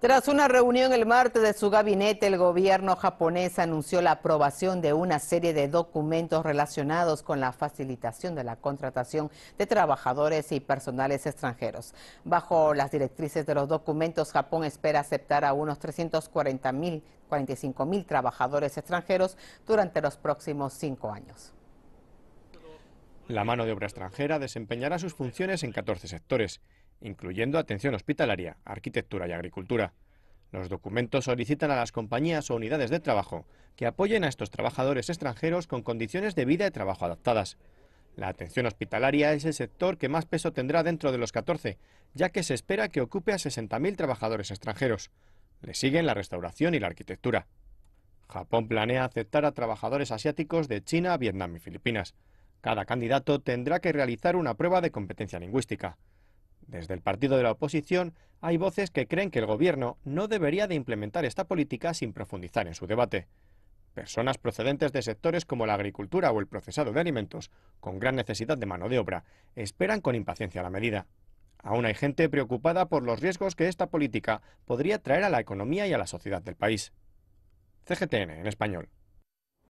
Tras una reunión el martes de su gabinete, el gobierno japonés anunció la aprobación de una serie de documentos relacionados con la facilitación de la contratación de trabajadores y personales extranjeros. Bajo las directrices de los documentos, Japón espera aceptar a unos 340.000, trabajadores extranjeros durante los próximos cinco años. La mano de obra extranjera desempeñará sus funciones en 14 sectores incluyendo atención hospitalaria, arquitectura y agricultura. Los documentos solicitan a las compañías o unidades de trabajo que apoyen a estos trabajadores extranjeros con condiciones de vida y trabajo adaptadas. La atención hospitalaria es el sector que más peso tendrá dentro de los 14, ya que se espera que ocupe a 60.000 trabajadores extranjeros. Le siguen la restauración y la arquitectura. Japón planea aceptar a trabajadores asiáticos de China, Vietnam y Filipinas. Cada candidato tendrá que realizar una prueba de competencia lingüística. Desde el partido de la oposición hay voces que creen que el gobierno no debería de implementar esta política sin profundizar en su debate. Personas procedentes de sectores como la agricultura o el procesado de alimentos, con gran necesidad de mano de obra, esperan con impaciencia la medida. Aún hay gente preocupada por los riesgos que esta política podría traer a la economía y a la sociedad del país. CGTN en español.